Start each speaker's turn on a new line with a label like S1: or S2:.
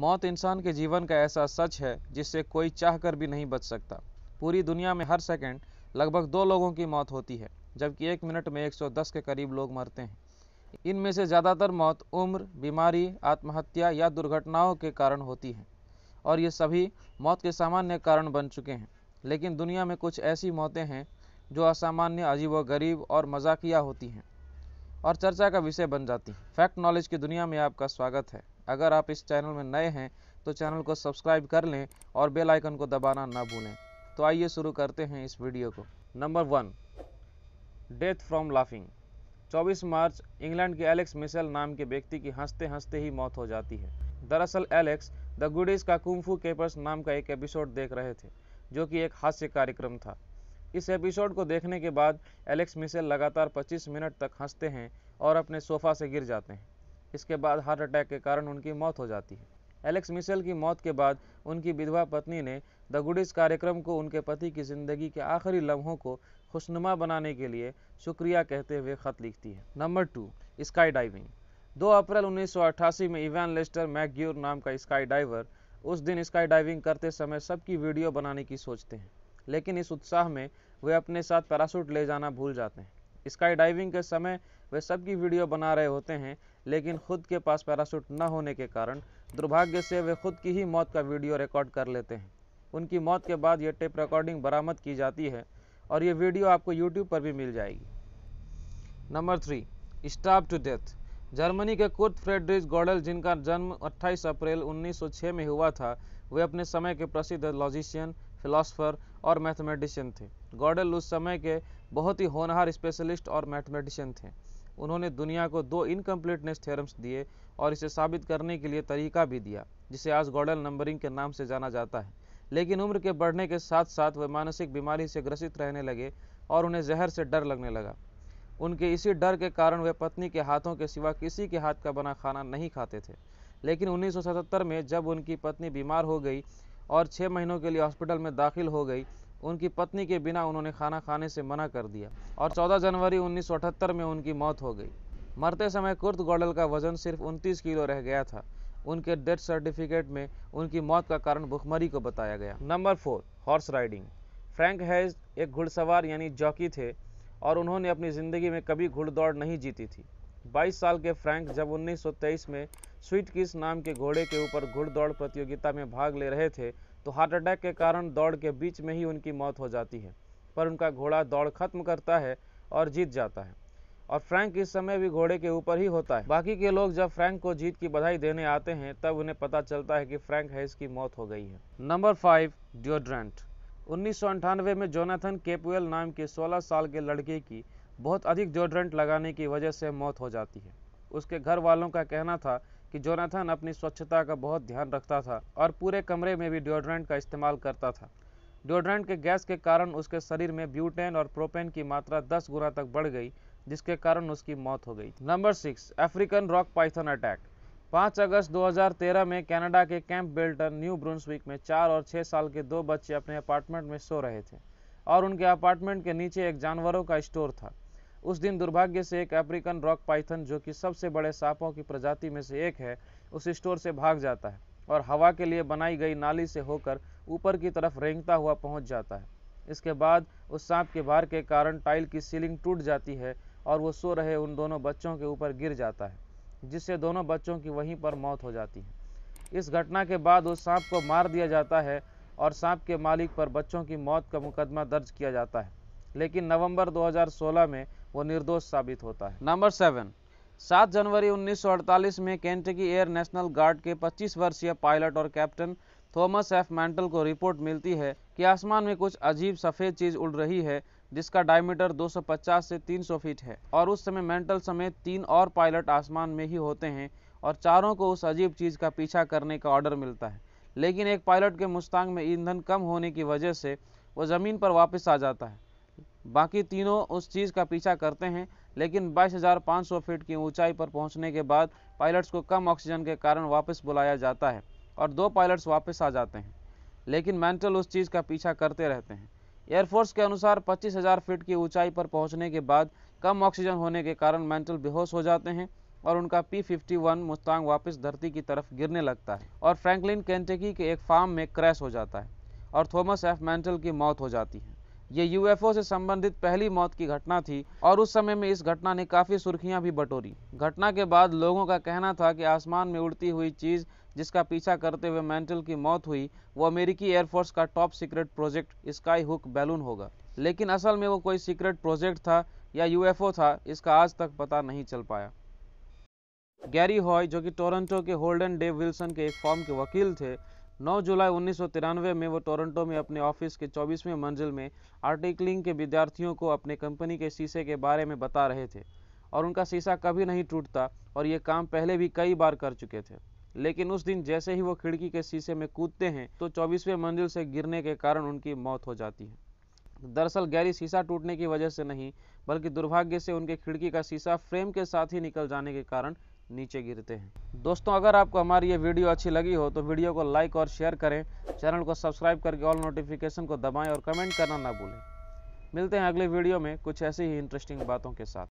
S1: मौत इंसान के जीवन का ऐसा सच है जिससे कोई चाह कर भी नहीं बच सकता पूरी दुनिया में हर सेकेंड लगभग दो लोगों की मौत होती है जबकि एक मिनट में 110 के करीब लोग मरते हैं इनमें से ज़्यादातर मौत उम्र बीमारी आत्महत्या या दुर्घटनाओं के कारण होती है और ये सभी मौत के सामान्य कारण बन चुके हैं लेकिन दुनिया में कुछ ऐसी मौतें हैं जो असामान्य अजीब व गरीब और मजाकिया होती हैं और चर्चा का विषय बन जाती है फैक्ट नॉलेज की दुनिया में आपका स्वागत है अगर आप इस चैनल में नए हैं तो चैनल को सब्सक्राइब कर लें और बेल आइकन को दबाना ना भूलें तो आइए शुरू करते हैं इस वीडियो को number one death from laughing 24 मार्च इंग्लैंड के एलेक्स मिशेल नाम के व्यक्ति की हंसते हंसते ही मौत हो जाती है दरअसल एलेक्स द गुडीज का कुंफू केपर्स नाम का एक एपिसोड देख रहे थे जो कि एक हास्य कार्यक्रम था इस एपिसोड को देखने के बाद एलेक्स मिशेल लगातार 25 मिनट तक हंसते हैं और अपने सोफा से गिर जाते हैं इसके बाद हार्ट अटैक के कारण उनकी मौत हो जाती है एलेक्स मिशेल की मौत के बाद उनकी विधवा पत्नी ने द गुडिस कार्यक्रम को उनके पति की ज़िंदगी के आखिरी लम्हों को खुशनुमा बनाने के लिए शुक्रिया कहते हुए ख़त लिखती है नंबर टू स्काई डाइविंग दो अप्रैल 1988 में इवान लेस्टर मैग्योर नाम का स्काई डाइवर उस दिन स्काई डाइविंग करते समय सबकी वीडियो बनाने की सोचते हैं लेकिन इस उत्साह में वे अपने साथ पैराशूट ले जाना भूल जाते हैं स्काई डाइविंग के समय वे सबकी वीडियो बना रहे होते हैं लेकिन खुद के पास पैराशूट न होने के कारण दुर्भाग्य से वे खुद की ही मौत का वीडियो रिकॉर्ड कर लेते हैं उनकी मौत के बाद ये टेप रिकॉर्डिंग बरामद की जाती है और ये वीडियो आपको यूट्यूब पर भी मिल जाएगी number three stuff to death Germany के कुर्त फ्रेडरिज गॉडल जिनका जन्म 28 अप्रैल 1906 में हुआ था वे अपने समय के प्रसिद्ध लॉजिशियन फिलासफर और मैथमेटिशियन थे गॉडल उस समय के बहुत ही होनहार स्पेशलिस्ट और मैथमेटिशियन थे उन्होंने दुनिया को दो इनकम्प्लीटनेस थ्योरम्स दिए और इसे साबित करने के लिए तरीका भी दिया जिसे आज गॉडल नंबरिंग के नाम से जाना जाता है लेकिन उम्र के बढ़ने के साथ साथ वे मानसिक बीमारी से ग्रसित रहने लगे और उन्हें जहर से डर लगने लगा उनके इसी डर के कारण वे पत्नी के हाथों के सिवा किसी के हाथ का बना खाना नहीं खाते थे लेकिन 1977 में जब उनकी पत्नी बीमार हो गई और छः महीनों के लिए हॉस्पिटल में दाखिल हो गई उनकी पत्नी के बिना उन्होंने खाना खाने से मना कर दिया और 14 जनवरी 1978 में उनकी मौत हो गई मरते समय कुर्द गोडल का वजन सिर्फ उनतीस किलो रह गया था उनके डेथ सर्टिफिकेट में उनकी मौत का कारण भुखमरी को बताया गया number four horse riding Frank has एक घुड़सवार यानी जॉकी थे और उन्होंने अपनी ज़िंदगी में कभी घुड़दौड़ नहीं जीती थी 22 साल के फ्रैंक जब 1923 में स्वीट किस नाम के घोड़े के ऊपर घुड़दौड़ प्रतियोगिता में भाग ले रहे थे तो हार्ट अटैक के कारण दौड़ के बीच में ही उनकी मौत हो जाती है पर उनका घोड़ा दौड़ खत्म करता है और जीत जाता है और फ्रैंक इस समय भी घोड़े के ऊपर ही होता है बाकी के लोग जब फ्रैंक को जीत की बधाई देने आते हैं तब उन्हें पता चलता है कि फ्रैंक हैस की मौत हो गई है नंबर फाइव डिओड्रेंट उन्नीस में जोनाथन केपुएल नाम के 16 साल के लड़के की बहुत अधिक डिओड्रेंट लगाने की वजह से मौत हो जाती है उसके घर वालों का कहना था कि जोनाथन अपनी स्वच्छता का बहुत ध्यान रखता था और पूरे कमरे में भी डिओड्रेंट का इस्तेमाल करता था डिओड्रेंट के गैस के कारण उसके शरीर में ब्यूटेन और प्रोपेन की मात्रा 10 गुना तक बढ़ गई जिसके कारण उसकी मौत हो गई number six African rock python attack 5 अगस्त 2013 में कनाडा के कैंप बेल्टन न्यू ब्रुन्सविक में चार और छः साल के दो बच्चे अपने अपार्टमेंट में सो रहे थे और उनके अपार्टमेंट के नीचे एक जानवरों का स्टोर था उस दिन दुर्भाग्य से एक अफ्रीकन रॉक पाइथन जो कि सबसे बड़े सांपों की प्रजाति में से एक है उस स्टोर से भाग जाता है और हवा के लिए बनाई गई नाली से होकर ऊपर की तरफ रेंगता हुआ पहुंच जाता है इसके बाद उस सांप के भार के कारण टाइल की सीलिंग टूट जाती है और वो सो रहे उन दोनों बच्चों के ऊपर गिर जाता है जिससे दोनों बच्चों की वहीं पर मौत हो जाती है इस घटना के बाद उस सांप को मार दिया जाता है और सांप के मालिक पर बच्चों की मौत का मुकदमा दर्ज किया जाता है लेकिन नवंबर 2016 में वो निर्दोष साबित होता है नंबर सेवन सात जनवरी 1948 में केंटकी एयर नेशनल गार्ड के 25 वर्षीय पायलट और कैप्टन थॉमस एफ मैंटल को रिपोर्ट मिलती है कि आसमान में कुछ अजीब सफ़ेद चीज़ उड़ रही है जिसका डायमीटर 250 से 300 फीट है और उस समय मेंटल समेत तीन और पायलट आसमान में ही होते हैं और चारों को उस अजीब चीज़ का पीछा करने का ऑर्डर मिलता है लेकिन एक पायलट के मुस्तांग में ईंधन कम होने की वजह से वो ज़मीन पर वापस आ जाता है बाकी तीनों उस चीज़ का पीछा करते हैं लेकिन 22,500 फीट की ऊंचाई पर पहुंचने के बाद पायलट्स को कम ऑक्सीजन के कारण वापस बुलाया जाता है और दो पायलट्स वापस आ जाते हैं लेकिन मेंटल उस चीज़ का पीछा करते रहते हैं एयरफोर्स के अनुसार 25,000 फीट की ऊंचाई पर पहुंचने के बाद कम ऑक्सीजन होने के कारण मेंटल बेहोश हो जाते हैं और उनका पी फिफ्टी वन मुस्तांग वापस धरती की तरफ गिरने लगता है और फ्रैंकलिन कैंटेकी के एक फार्म में क्रैश हो जाता है और थॉमस एफ मेंटल की मौत हो जाती है ये यूएफओ से संबंधित पहली मौत की घटना थी और उस समय में इस घटना ने काफ़ी सुर्खियां भी बटोरी घटना के बाद लोगों का कहना था कि आसमान में उड़ती हुई चीज़ जिसका पीछा करते हुए मैंटल की मौत हुई वो अमेरिकी एयरफोर्स का top secret project skyhook balloon होगा लेकिन असल में वो कोई सीक्रेट प्रोजेक्ट था या यूएफओ था इसका आज तक पता नहीं चल पाया गैरी हॉय जो कि टोरंटो के होल्डन डे विल्सन के एक फॉर्म के वकील थे 9 जुलाई उन्नीस में वो टोरंटो में अपने ऑफिस के 24वें मंजिल में आर्टिकलिंग के विद्यार्थियों को अपने कंपनी के शीशे के बारे में बता रहे थे और उनका शीशा कभी नहीं टूटता और ये काम पहले भी कई बार कर चुके थे लेकिन उस दिन जैसे ही वो खिड़की के शीशे में कूदते हैं तो चौबीसवें मंजिल से गिरने के कारण उनकी मौत हो जाती है दरअसल गैरी शीशा टूटने की वजह से नहीं बल्कि दुर्भाग्य से उनके खिड़की का शीशा फ्रेम के साथ ही निकल जाने के कारण नीचे गिरते हैं दोस्तों अगर आपको हमारी ये वीडियो अच्छी लगी हो तो वीडियो को लाइक और शेयर करें चैनल को सब्सक्राइब करके ऑल नोटिफिकेशन को दबाएं और कमेंट करना ना भूलें मिलते हैं अगले वीडियो में कुछ ऐसी ही इंटरेस्टिंग बातों के साथ